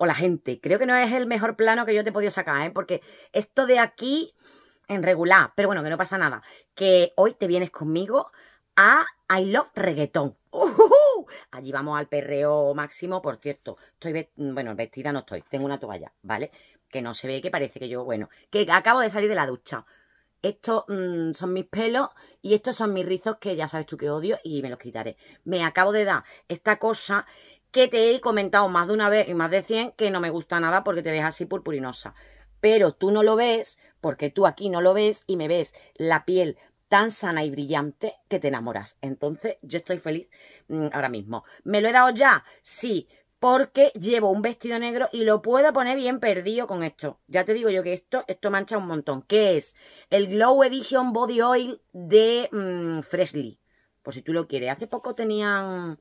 Hola, la gente. Creo que no es el mejor plano que yo te he podido sacar, ¿eh? porque esto de aquí en regular, pero bueno, que no pasa nada. Que hoy te vienes conmigo a I Love Reggaeton. Uh Allí vamos al perreo máximo, por cierto. Estoy, bueno, vestida no estoy, tengo una toalla, ¿vale? Que no se ve, que parece que yo, bueno, que acabo de salir de la ducha. Estos mm, son mis pelos y estos son mis rizos que ya sabes tú que odio y me los quitaré. Me acabo de dar esta cosa que te he comentado más de una vez y más de 100 que no me gusta nada porque te deja así purpurinosa. Pero tú no lo ves porque tú aquí no lo ves y me ves la piel tan sana y brillante que te enamoras. Entonces yo estoy feliz mm, ahora mismo. ¿Me lo he dado ya? Sí, porque llevo un vestido negro y lo puedo poner bien perdido con esto. Ya te digo yo que esto, esto mancha un montón. ¿Qué es? El Glow Edition Body Oil de mm, Freshly. Por si tú lo quieres. Hace poco tenían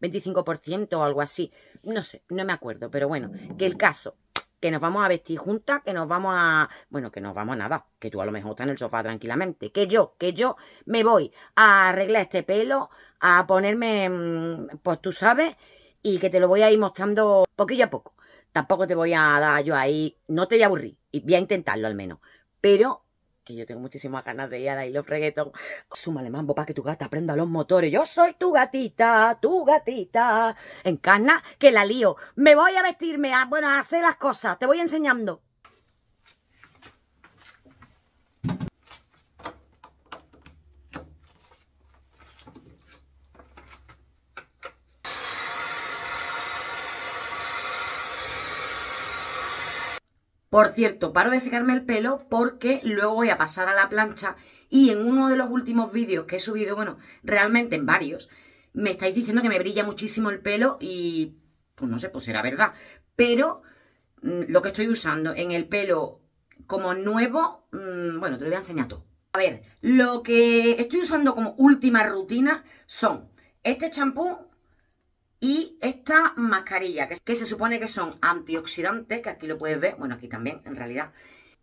25% o algo así. No sé, no me acuerdo, pero bueno, que el caso, que nos vamos a vestir juntas, que nos vamos a... Bueno, que nos vamos a nada, que tú a lo mejor estás en el sofá tranquilamente, que yo, que yo me voy a arreglar este pelo, a ponerme, mm, pues tú sabes, y que te lo voy a ir mostrando poquillo a poco. Tampoco te voy a dar yo ahí, no te voy a aburrir, y voy a intentarlo al menos, pero que yo tengo muchísimas ganas de ir a la Isla Reggaeton. Súmale mambo para que tu gata aprenda los motores. Yo soy tu gatita, tu gatita. En Encarna que la lío. Me voy a vestirme, bueno, a hacer las cosas. Te voy enseñando. Por cierto, paro de secarme el pelo porque luego voy a pasar a la plancha y en uno de los últimos vídeos que he subido, bueno, realmente en varios, me estáis diciendo que me brilla muchísimo el pelo y pues no sé, pues será verdad. Pero mm, lo que estoy usando en el pelo como nuevo, mm, bueno, te lo voy a enseñar todo. A ver, lo que estoy usando como última rutina son este champú y esta mascarilla, que, que se supone que son antioxidantes, que aquí lo puedes ver, bueno, aquí también en realidad,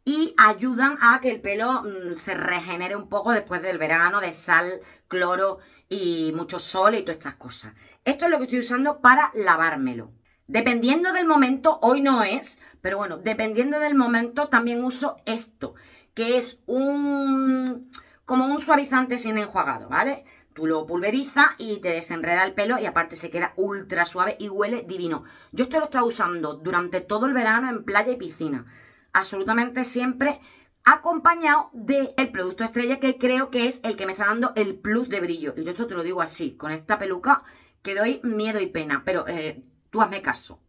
y ayudan a que el pelo mm, se regenere un poco después del verano, de sal, cloro y mucho sol y todas estas cosas. Esto es lo que estoy usando para lavármelo. Dependiendo del momento, hoy no es, pero bueno, dependiendo del momento también uso esto, que es un como un suavizante sin enjuagado, ¿vale? Tú lo pulveriza y te desenreda el pelo y aparte se queda ultra suave y huele divino. Yo esto lo estado usando durante todo el verano en playa y piscina. Absolutamente siempre acompañado del el producto estrella que creo que es el que me está dando el plus de brillo. Y yo esto te lo digo así, con esta peluca que doy miedo y pena, pero eh, tú hazme caso.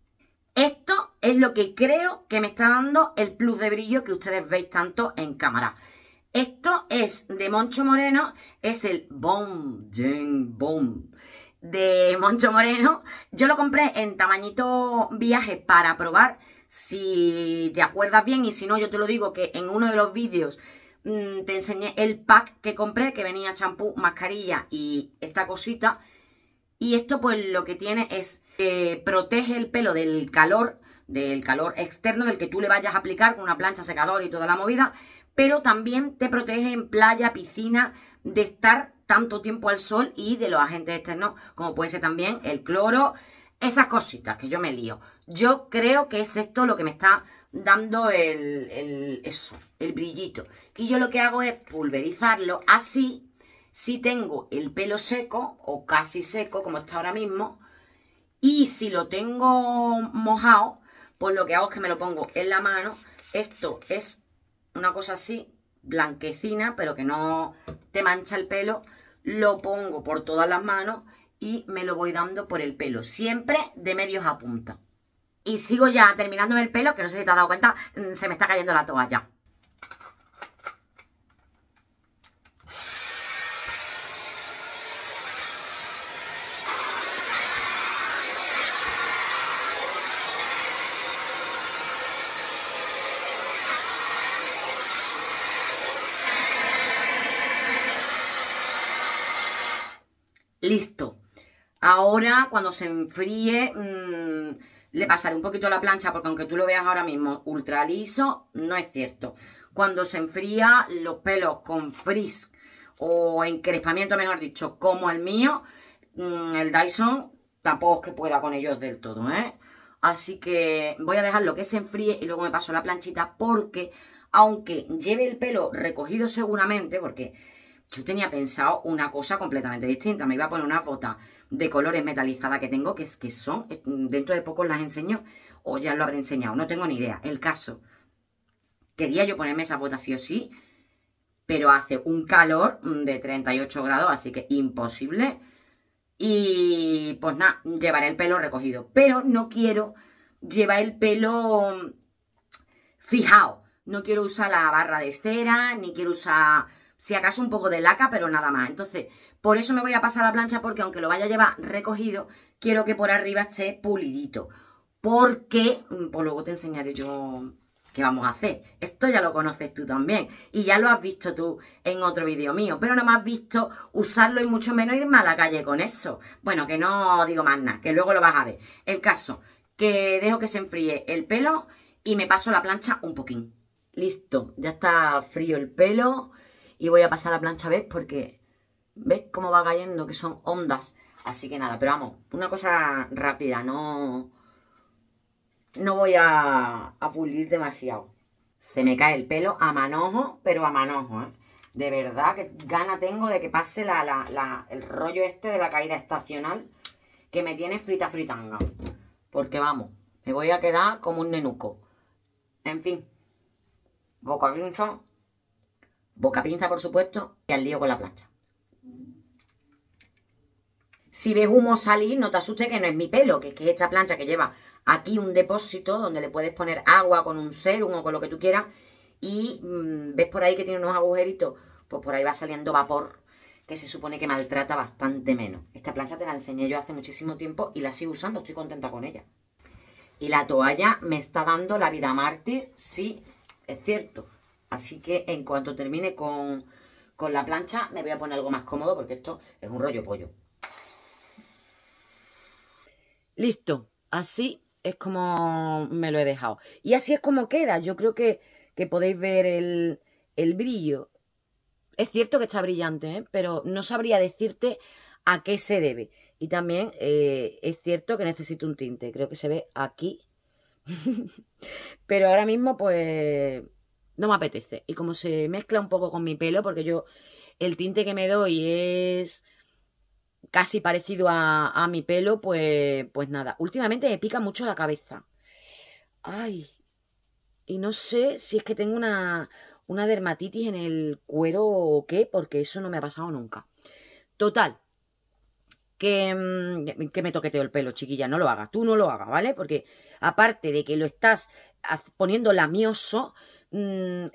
Esto es lo que creo que me está dando el plus de brillo que ustedes veis tanto en cámara. Esto es de Moncho Moreno, es el Bomb, de Moncho Moreno. Yo lo compré en tamañito viaje para probar si te acuerdas bien y si no yo te lo digo que en uno de los vídeos mm, te enseñé el pack que compré que venía champú, mascarilla y esta cosita. Y esto pues lo que tiene es que protege el pelo del calor, del calor externo del que tú le vayas a aplicar con una plancha secador y toda la movida pero también te protege en playa, piscina, de estar tanto tiempo al sol y de los agentes externos, como puede ser también el cloro, esas cositas que yo me lío. Yo creo que es esto lo que me está dando el, eso, el brillito. Y yo lo que hago es pulverizarlo así, si tengo el pelo seco o casi seco, como está ahora mismo, y si lo tengo mojado, pues lo que hago es que me lo pongo en la mano. Esto es una cosa así, blanquecina, pero que no te mancha el pelo, lo pongo por todas las manos y me lo voy dando por el pelo, siempre de medios a punta. Y sigo ya terminándome el pelo, que no sé si te has dado cuenta, mm, se me está cayendo la toalla. listo. Ahora, cuando se enfríe, mm, le pasaré un poquito la plancha, porque aunque tú lo veas ahora mismo ultra liso, no es cierto. Cuando se enfría, los pelos con frizz o encrespamiento, mejor dicho, como el mío, mm, el Dyson tampoco es que pueda con ellos del todo, ¿eh? Así que voy a dejarlo que se enfríe y luego me paso la planchita porque aunque lleve el pelo recogido seguramente, porque yo tenía pensado una cosa completamente distinta. Me iba a poner unas botas de colores metalizadas que tengo, que, es, que son, dentro de poco las enseño, o ya lo habré enseñado, no tengo ni idea. El caso, quería yo ponerme esas botas sí o sí, pero hace un calor mm, de 38 grados, así que imposible. Y pues nada, llevaré el pelo recogido, pero no quiero llevar el pelo mm, fijado. No quiero usar la barra de cera, ni quiero usar si acaso un poco de laca, pero nada más. Entonces, por eso me voy a pasar la plancha porque aunque lo vaya a llevar recogido, quiero que por arriba esté pulidito. Porque, mm, pues luego te enseñaré yo qué vamos a hacer. Esto ya lo conoces tú también. Y ya lo has visto tú en otro vídeo mío. Pero no me has visto usarlo y mucho menos irme a la calle con eso. Bueno, que no digo más nada, que luego lo vas a ver. El caso, que dejo que se enfríe el pelo y me paso la plancha un poquín. Listo, ya está frío el pelo y voy a pasar la plancha, ¿ves? Porque ¿ves cómo va cayendo? Que son ondas. Así que nada, pero vamos, una cosa rápida, no, no voy a, pulir demasiado. Se me cae el pelo a manojo, pero a manojo, ¿eh? De verdad, que gana tengo de que pase el rollo este de la caída estacional que me tiene frita fritanga. Porque vamos, me voy a quedar como un nenuco. En fin, boca Grinson. Boca pinza, por supuesto, y al lío con la plancha. Si ves humo salir, no te asustes que no es mi pelo, que es esta plancha que lleva aquí un depósito donde le puedes poner agua con un serum o con lo que tú quieras y mm, ves por ahí que tiene unos agujeritos, pues por ahí va saliendo vapor que se supone que maltrata bastante menos. Esta plancha te la enseñé yo hace muchísimo tiempo y la sigo usando, estoy contenta con ella. Y la toalla me está dando la vida mártir, sí, es cierto. Así que en cuanto termine con, la plancha me voy a poner algo más cómodo porque esto es un rollo pollo. Listo, así es como me lo he dejado. Y así es como queda, yo creo que, podéis ver el, brillo. Es cierto que está brillante, ¿eh? pero no sabría decirte a qué se debe. Y también eh, es cierto que necesito un tinte, creo que se ve aquí. pero ahora mismo pues no me apetece. Y como se mezcla un poco con mi pelo, porque yo el tinte que me doy es casi parecido a, mi pelo, pues, pues nada. Últimamente me pica mucho la cabeza. Ay, y no sé si es que tengo una, una dermatitis en el cuero o qué, porque eso no me ha pasado nunca. Total, que, mm, que, me toqueteo el pelo, chiquilla. No lo hagas, tú no lo hagas, ¿vale? Porque aparte de que lo estás poniendo lamioso, Mm,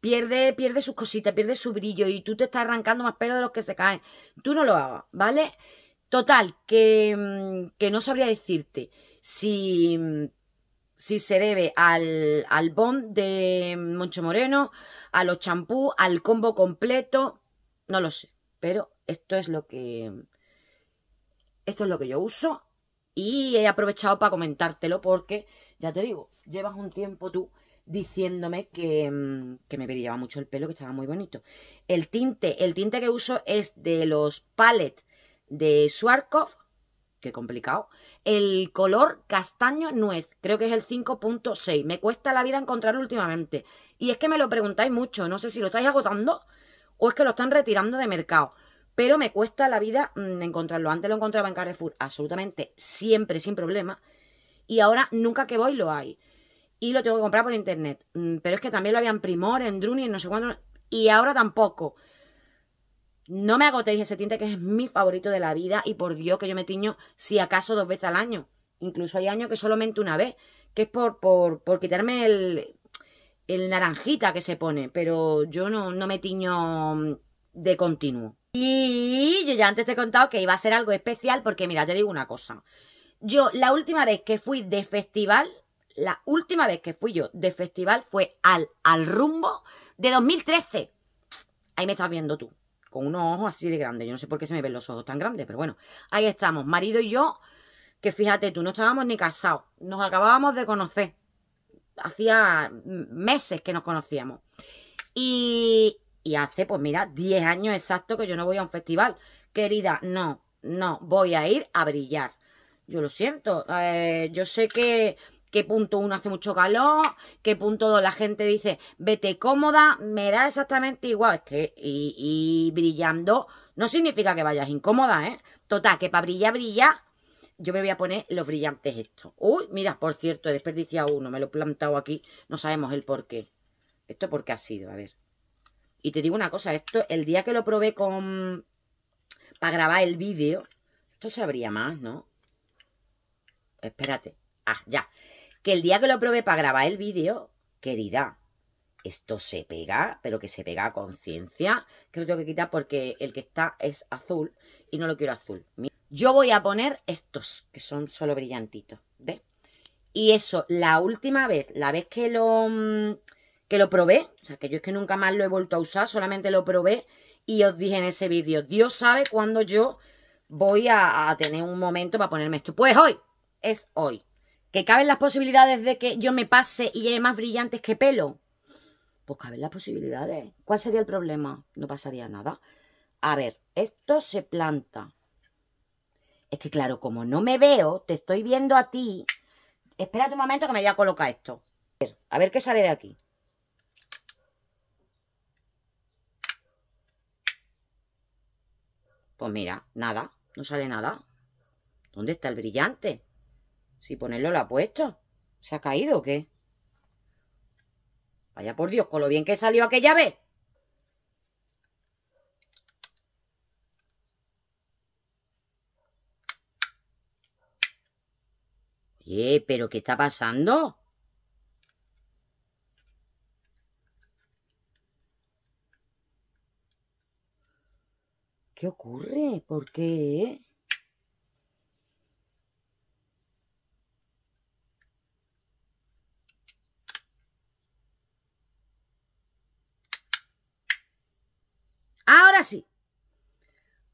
pierde, pierde sus cositas, pierde su brillo y tú te estás arrancando más pelo de los que se caen. Tú no lo hagas, ¿vale? Total, que, mm, que no sabría decirte si, mm, si se debe al, al bond de Moncho Moreno, a los champús, al combo completo, no lo sé, pero esto es lo que esto es lo que yo uso y he aprovechado para comentártelo porque ya te digo, llevas un tiempo tú diciéndome mm, que, me brillaba mucho el pelo, que estaba muy bonito. El tinte, el tinte que uso es de los palettes de Schwarzkopf, que complicado, el color castaño nuez, creo que es el 5.6. Me cuesta la vida encontrarlo últimamente. Y es que me lo preguntáis mucho, no sé si lo estáis agotando o es que lo están retirando de mercado. Pero me cuesta la vida mm, encontrarlo. Antes lo encontraba en Carrefour absolutamente siempre sin problema. Y ahora nunca que voy lo hay y lo tengo que comprar por internet. Mm, pero es que también lo había en Primor, en Druni, en no sé cuándo. Y ahora tampoco. No me agotéis ese tinte que es mi favorito de la vida y por Dios que yo me tiño si acaso dos veces al año. Incluso hay años que solamente una vez, que es por, por, quitarme el, el, naranjita que se pone, pero yo no, no me tiño mm, de continuo. Y yo ya antes te he contado que iba a ser algo especial porque mira, te digo una cosa. Yo la última vez que fui de festival la última vez que fui yo de festival fue al, al rumbo de 2013. Ahí me estás viendo tú, con unos ojos así de grandes. Yo no sé por qué se me ven los ojos tan grandes, pero bueno, ahí estamos, marido y yo, que fíjate tú, no estábamos ni casados, nos acabábamos de conocer. Hacía meses que nos conocíamos. Y, y hace, pues mira, 10 años exacto que yo no voy a un festival. Querida, no, no, voy a ir a brillar. Yo lo siento, eh, yo sé que que punto uno hace mucho calor, qué punto dos la gente dice, vete cómoda, me da exactamente igual. Es que, y, brillando no significa que vayas incómoda, ¿eh? Total, que para brillar, brilla yo me voy a poner los brillantes estos. Uy, mira, por cierto, he desperdiciado uno, me lo he plantado aquí, no sabemos el por qué. Esto porque ha sido, a ver. Y te digo una cosa, esto, el día que lo probé con... para grabar el vídeo, esto se más, ¿no? Espérate. Ah, ya que el día que lo probé para grabar el vídeo, querida, esto se pega, pero que se pega a conciencia, que lo tengo que quitar porque el que está es azul y no lo quiero azul. Yo voy a poner estos, que son solo brillantitos, ¿ves? Y eso, la última vez, la vez que lo, mm, que lo probé, o sea, que yo es que nunca más lo he vuelto a usar, solamente lo probé y os dije en ese vídeo, Dios sabe cuándo yo voy a, a tener un momento para ponerme esto. Pues hoy, es hoy. ¿Que caben las posibilidades de que yo me pase y lleve más brillantes que pelo? Pues caben las posibilidades. ¿Cuál sería el problema? No pasaría nada. A ver, esto se planta. Es que claro, como no me veo, te estoy viendo a ti. Espérate un momento que me voy a colocar esto. A ver, a ver qué sale de aquí. Pues mira, nada, no sale nada. ¿Dónde está el brillante? Si ponerlo ha puesto. ¿Se ha caído o qué? Vaya por Dios, con lo bien que salió aquella vez. Oye, ¿pero qué está pasando? ¿Qué ocurre? ¿Por qué? Eh?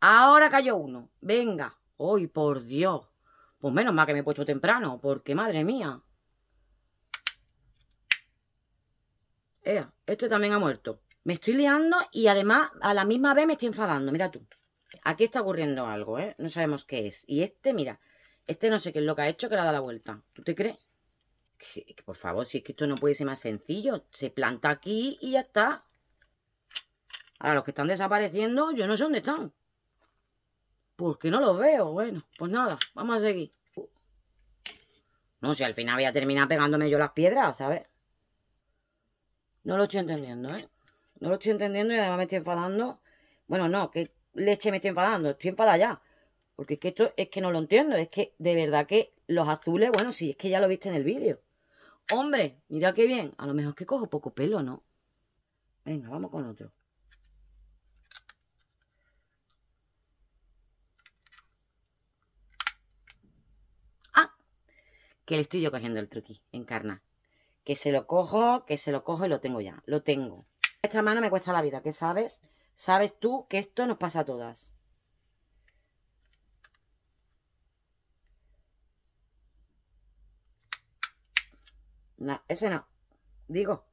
Ahora cayó uno. Venga. ¡Ay, por Dios! Pues menos mal que me he puesto temprano, porque madre mía. este también ha muerto. Me estoy liando y además a la misma vez me estoy enfadando. Mira tú. Aquí está ocurriendo algo, ¿eh? No sabemos qué es. Y este, mira, este no sé qué es lo que ha hecho que le ha dado la vuelta. ¿Tú te crees? por favor, si es que esto no puede ser más sencillo. Se planta aquí y ya está. Ahora, los que están desapareciendo, yo no sé dónde están. Porque no los veo. Bueno, pues nada, vamos a seguir. No sé, al final voy a terminar pegándome yo las piedras, ¿sabes? No lo estoy entendiendo, ¿eh? No lo estoy entendiendo y además me estoy enfadando. Bueno, no, que leche me estoy enfadando. Estoy enfadada ya. Porque es que esto es que no lo entiendo. Es que de verdad que los azules, bueno, sí, es que ya lo viste en el vídeo. Hombre, mira qué bien. A lo mejor que cojo poco pelo, ¿no? Venga, vamos con otro. que le estoy yo cogiendo el truqui, encarna. Que se lo cojo, que se lo cojo y lo tengo ya, lo tengo. Esta mano me cuesta la vida, ¿qué sabes? Sabes tú que esto nos pasa a todas. No, ese no. Digo,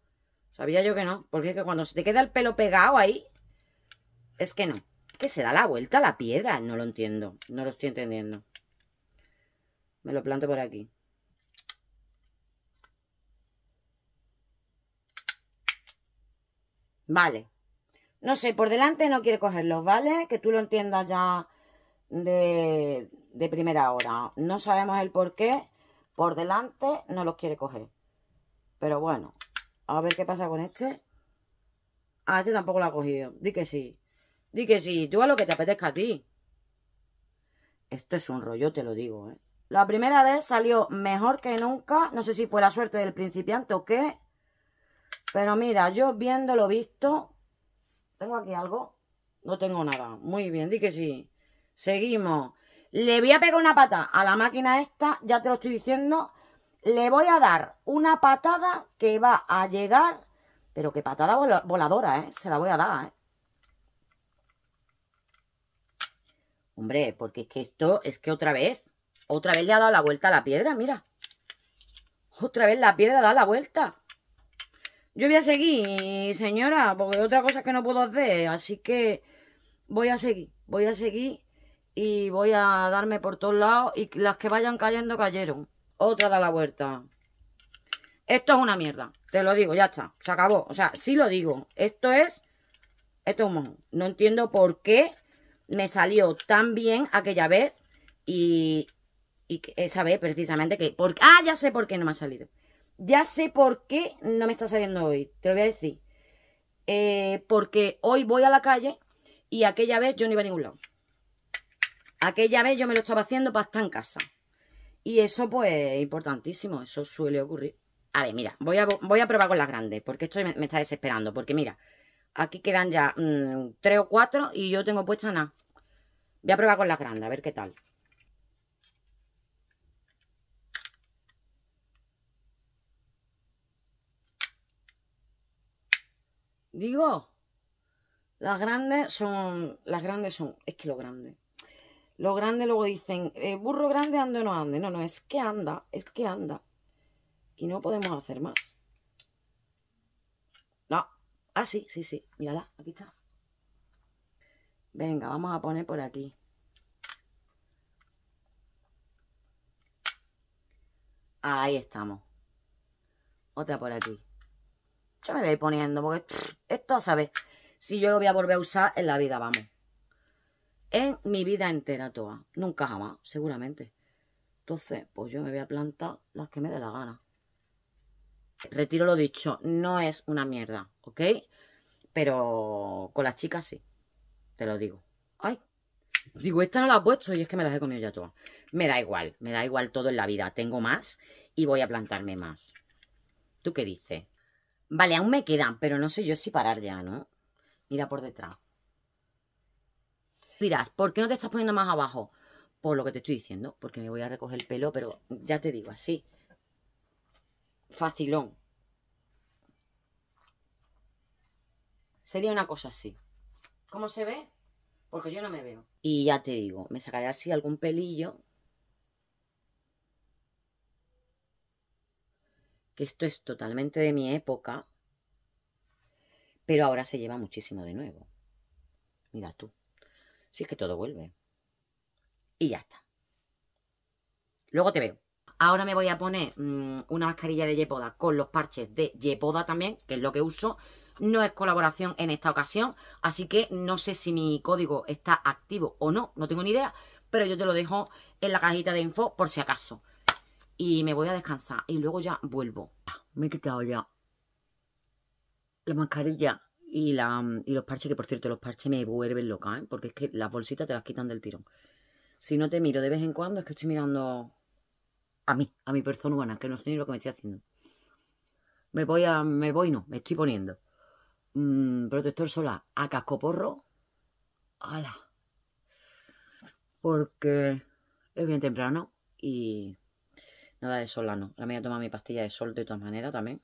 sabía yo que no. Porque es que cuando se te queda el pelo pegado ahí, es que no. Que se da la vuelta a la piedra. No lo entiendo. No lo estoy entendiendo. Me lo planto por aquí. Vale. No sé, por delante no quiere cogerlos, ¿vale? Que tú lo entiendas ya de, primera hora. No sabemos el por qué. Por delante no los quiere coger. Pero bueno, a ver qué pasa con este. Ah, este tampoco lo ha cogido. Di que sí. Di que sí. Tú a lo que te apetezca a ti. Esto es un rollo, te lo digo, ¿eh? La primera vez salió mejor que nunca. No sé si fue la suerte del principiante o qué. Pero mira, yo viendo lo visto, ¿tengo aquí algo? No tengo nada. Muy bien, di que sí. Seguimos. Le voy a pegar una pata a la máquina esta, ya te lo estoy diciendo. Le voy a dar una patada que va a llegar, pero que patada voladora, ¿eh? Se la voy a dar, ¿eh? Hombre, porque es que esto, es que otra vez, otra vez le ha dado la vuelta a la piedra, mira. Otra vez la piedra da la vuelta. Yo voy a seguir, señora, porque otra cosa que no puedo hacer, así que voy a seguir, voy a seguir y voy a darme por todos lados y las que vayan cayendo cayeron. Otra da la vuelta. Esto es una mierda, te lo digo, ya está, se acabó. O sea, sí lo digo, esto es, esto es un No entiendo por qué me salió tan bien aquella vez y, y esa eh, vez precisamente que... ah, ya sé por qué no me ha salido. Ya sé por qué no me está saliendo hoy, te lo voy a decir. Eh, porque hoy voy a la calle y aquella vez yo no iba a ningún lado. Aquella vez yo me lo estaba haciendo para estar en casa. Y eso, pues, es importantísimo. Eso suele ocurrir. A ver, mira, voy a, voy a probar con las grandes, porque esto me, está desesperando. Porque mira, aquí quedan ya mm, tres o cuatro y yo tengo puesta nada. Voy a probar con las grandes, a ver qué tal. Digo, las grandes son, las grandes son, es que lo grande. Lo grande luego dicen, eh, burro grande ande o no ande. No, no, es que anda, es que anda. Y no podemos hacer más. No. Ah, sí, sí, sí. Mírala, aquí está. Venga, vamos a poner por aquí. Ahí estamos. Otra por aquí. Yo me voy poniendo porque... Esto a saber si yo lo voy a volver a usar en la vida, vamos. En mi vida entera toda. Nunca jamás, seguramente. Entonces, pues yo me voy a plantar las que me dé la gana. Retiro lo dicho, no es una mierda, ¿ok? Pero con las chicas sí, te lo digo. Ay, digo, esta no la he puesto y es que me las he comido ya todas. Me da igual, me da igual todo en la vida. Tengo más y voy a plantarme más. ¿Tú qué dices? Vale, aún me quedan, pero no sé yo si parar ya, ¿no? Mira por detrás. Dirás, ¿por qué no te estás poniendo más abajo? Por lo que te estoy diciendo, porque me voy a recoger el pelo, pero ya te digo, así. Facilón. Sería una cosa así. ¿Cómo se ve? Porque yo no me veo. Y ya te digo, me sacaré así algún pelillo que esto es totalmente de mi época, pero ahora se lleva muchísimo de nuevo. Mira tú, si es que todo vuelve. Y ya está. Luego te veo. Ahora me voy a poner mm, una mascarilla de Yepoda con los parches de Yepoda también, que es lo que uso. No es colaboración en esta ocasión, así que no sé si mi código está activo o no, no tengo ni idea, pero yo te lo dejo en la cajita de info por si acaso y me voy a descansar y luego ya vuelvo. Me he quitado ya la mascarilla y, la, los parches, que por cierto los parches me vuelven loca, ¿eh? porque es que las bolsitas te las quitan del tirón. Si no te miro de vez en cuando es que estoy mirando a mí, a mi persona humana, que no sé ni lo que me estoy haciendo. Me voy a, me voy no, me estoy poniendo. Mm, protector solar a cascoporro. ¡Hala! Porque es bien temprano y Nada de solano. La me voy a tomar mi pastilla de sol de todas maneras también.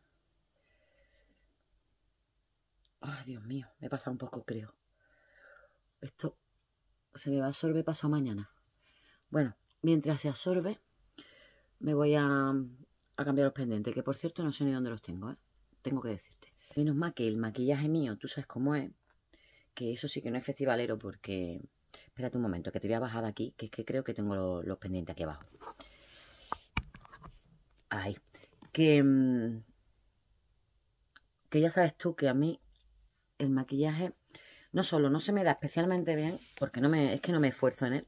¡Ah, Dios mío. Me he pasado un poco, creo. Esto se me va a absorber pasado mañana. Bueno, mientras se absorbe, me voy a, cambiar los pendientes. Que por cierto, no sé ni dónde los tengo, ¿eh? Tengo que decirte. Menos mal que el maquillaje mío, tú sabes cómo es. Que eso sí que no es festivalero porque... Espérate un momento, que te voy a bajar de aquí, que es que creo que tengo los pendientes aquí abajo. Ay, que, mm, que ya sabes tú que a mí el maquillaje no solo no se me da especialmente bien, porque no me, es que no me esfuerzo en él,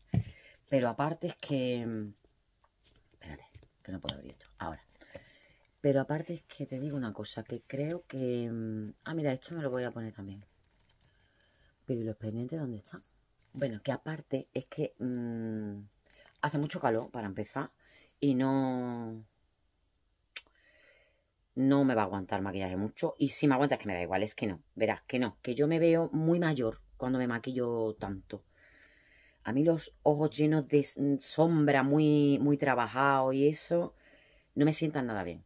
pero aparte es que... Mm, espérate, que no puedo abrir esto. Ahora. Pero aparte es que te digo una cosa, que creo que... Mm, ah, mira, esto me lo voy a poner también. Pero ¿y los pendientes dónde están? Bueno, que aparte es que hace mucho calor para empezar y no no me va a aguantar maquillaje mucho. Y si me aguanta, es que me da igual, es que no. Verás, que no. Que yo me veo muy mayor cuando me maquillo tanto. A mí los ojos llenos de sombra, muy, muy trabajado y eso, no me sientan nada bien.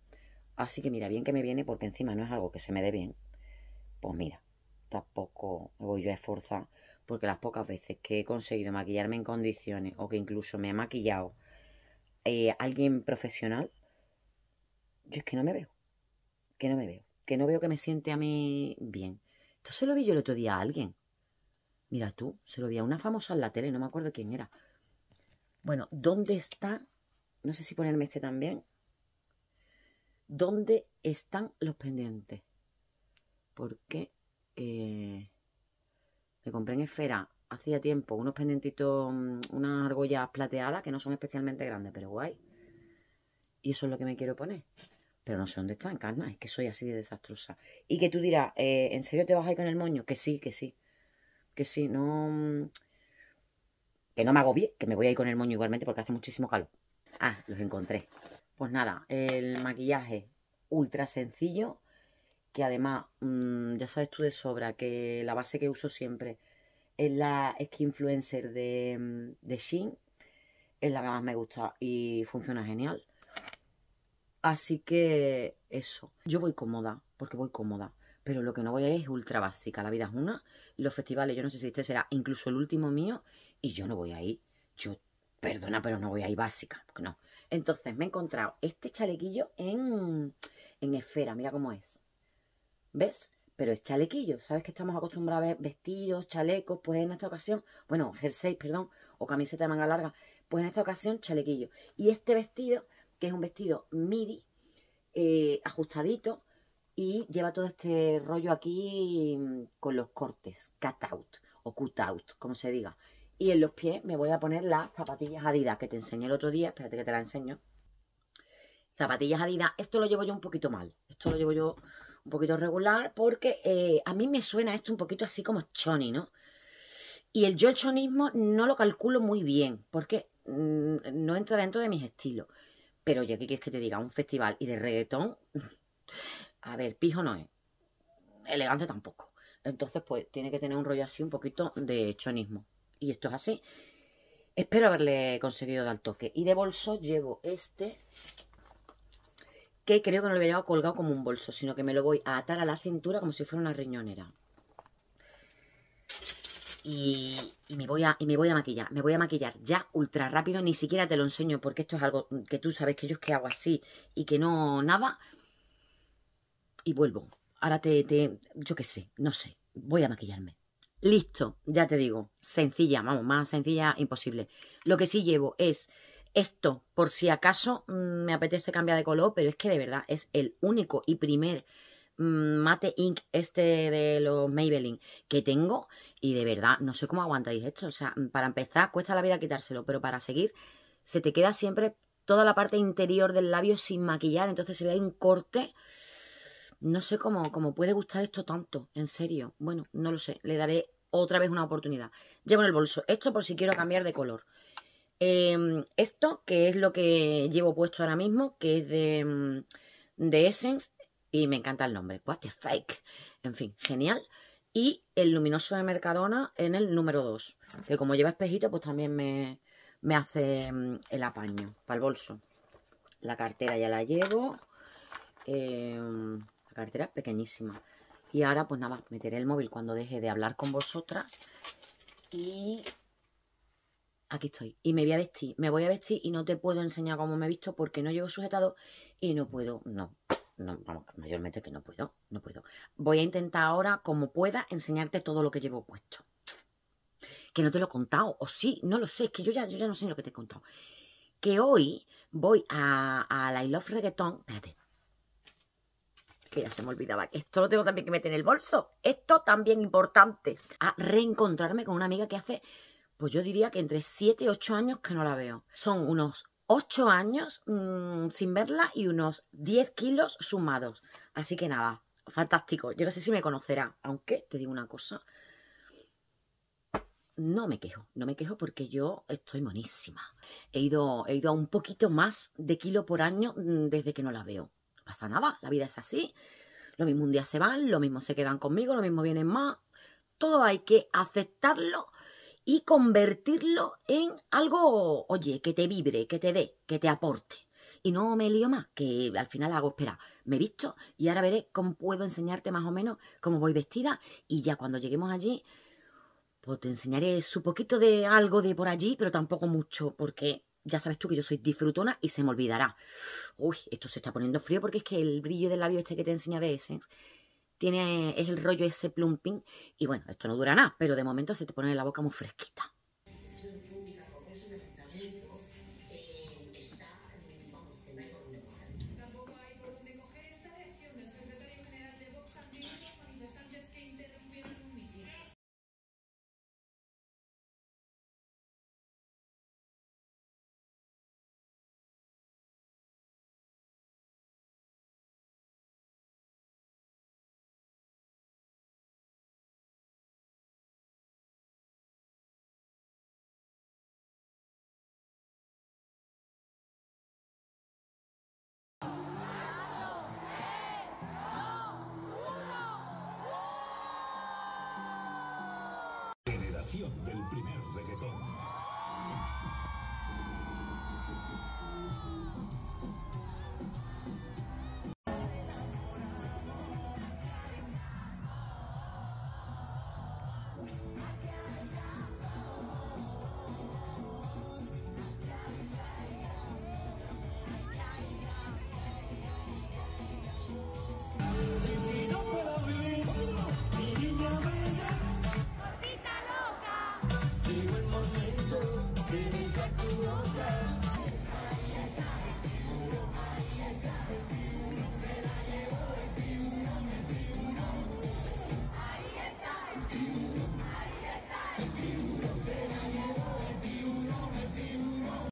Así que mira, bien que me viene, porque encima no es algo que se me dé bien. Pues mira, tampoco me voy yo a esforzar, porque las pocas veces que he conseguido maquillarme en condiciones o que incluso me ha maquillado eh, alguien profesional, yo es que no me veo que no me veo, que no veo que me siente a mí bien. Esto se lo vi yo el otro día a alguien. Mira tú, se lo vi a una famosa en la tele, no me acuerdo quién era. Bueno, ¿dónde está? No sé si ponerme este también. ¿Dónde están los pendientes? Porque eh, me compré en Esfera hacía tiempo unos pendientitos. Mm, unas argollas plateadas que no son especialmente grandes, pero guay. Y eso es lo que me quiero poner pero no sé dónde están, no es que soy así de desastrosa. Y que tú dirás, eh, ¿en serio te vas a ir con el moño? Que sí, que sí, que sí, no... Mm, que no me agobie, que me voy a ir con el moño igualmente porque hace muchísimo calor. Ah, los encontré. Pues nada, el maquillaje ultra sencillo, que además, mm, ya sabes tú de sobra, que la base que uso siempre es la Skin Influencer de, mm, de Shein, es la que más me gusta y funciona genial. Así que eso. Yo voy cómoda, porque voy cómoda. Pero lo que no voy a ir es ultra básica. La vida es una. Los festivales, yo no sé si este será incluso el último mío. Y yo no voy a ir. Yo, perdona, pero no voy a ir básica. Porque no. Entonces me he encontrado este chalequillo en, en esfera. Mira cómo es. ¿Ves? Pero es chalequillo. ¿Sabes que estamos acostumbrados a ver vestidos, chalecos? Pues en esta ocasión, bueno, jersey, perdón, o camiseta de manga larga. Pues en esta ocasión, chalequillo. Y este vestido que es un vestido midi, eh, ajustadito, y lleva todo este rollo aquí mm, con los cortes, cut out o cut out, como se diga. Y en los pies me voy a poner las zapatillas Adidas que te enseñé el otro día, espérate que te la enseño. Zapatillas Adidas, esto lo llevo yo un poquito mal, esto lo llevo yo un poquito regular porque eh, a mí me suena esto un poquito así como choni, ¿no? Y el yo el chonismo no lo calculo muy bien porque mm, no entra dentro de mis estilos. Pero oye, ¿qué quieres que te diga, un festival y de reggaetón, a ver, pijo no es, elegante tampoco. Entonces, pues tiene que tener un rollo así, un poquito de chonismo. Y esto es así. Espero haberle conseguido dar toque. Y de bolso llevo este, que creo que no lo había llevado colgado como un bolso, sino que me lo voy a atar a la cintura como si fuera una riñonera y, me voy a, me voy a maquillar. Me voy a maquillar ya ultra rápido. Ni siquiera te lo enseño porque esto es algo que tú sabes que yo es que hago así y que no nada. Y vuelvo. Ahora te, te yo qué sé, no sé. Voy a maquillarme. Listo, ya te digo. Sencilla, vamos, más sencilla imposible. Lo que sí llevo es esto, por si acaso mm, me apetece cambiar de color, pero es que de verdad es el único y primer Mm, mate Ink este de los Maybelline que tengo y de verdad no sé cómo aguantáis esto. O sea, mm, para empezar cuesta la vida quitárselo, pero para seguir se te queda siempre toda la parte interior del labio sin maquillar, entonces se ve ahí un corte. No sé cómo, cómo puede gustar esto tanto, en serio. Bueno, no lo sé, le daré otra vez una oportunidad. Llevo en el bolso esto por si quiero cambiar de color. Em, esto, que es lo que llevo puesto ahora mismo, que es de, mm, de Essence, y me encanta el nombre. What the fake. En fin, genial. Y el luminoso de Mercadona en el número 2. Que como lleva espejito, pues también me, me hace mm, el apaño para el bolso. La cartera ya la llevo. Em, la cartera es pequeñísima. Y ahora, pues nada, meteré el móvil cuando deje de hablar con vosotras. Y aquí estoy. Y me voy a vestir. Me voy a vestir y no te puedo enseñar cómo me he visto porque no llevo sujetado y no puedo. No, no, vamos, mayormente que no puedo, no puedo. Voy a intentar ahora, como pueda, enseñarte todo lo que llevo puesto. Que no te lo he contado, o sí, no lo sé, es que yo ya, yo ya no sé lo que te he contado. Que hoy voy a, la I Love Reggaeton, espérate, que ya se me olvidaba, que esto lo tengo también que meter en el bolso, esto también importante, a reencontrarme con una amiga que hace, pues yo diría que entre 7 y 8 años que no la veo. Son unos 8 años mm, sin verla y unos 10 kilos sumados. Así que nada, fantástico. Yo no sé si me conocerá, aunque te digo una cosa. No me quejo, no me quejo porque yo estoy monísima. He ido, he ido a un poquito más de kilo por año mm, desde que no la veo. No pasa nada, la vida es así. Lo mismo un día se van, lo mismo se quedan conmigo, lo mismo vienen más. Todo hay que aceptarlo y convertirlo en algo, oye, que te vibre, que te dé, que te aporte. Y no me lío más, que al final hago espera. Me he visto y ahora veré cómo puedo enseñarte más o menos cómo voy vestida y ya cuando lleguemos allí, pues te enseñaré su poquito de algo de por allí, pero tampoco mucho, porque ya sabes tú que yo soy disfrutona y se me olvidará. Uy, esto se está poniendo frío porque es que el brillo del labio este que te enseña de Essence tiene, es el rollo ese plumping. Y bueno, esto no dura nada, pero de momento se te pone la boca muy fresquita.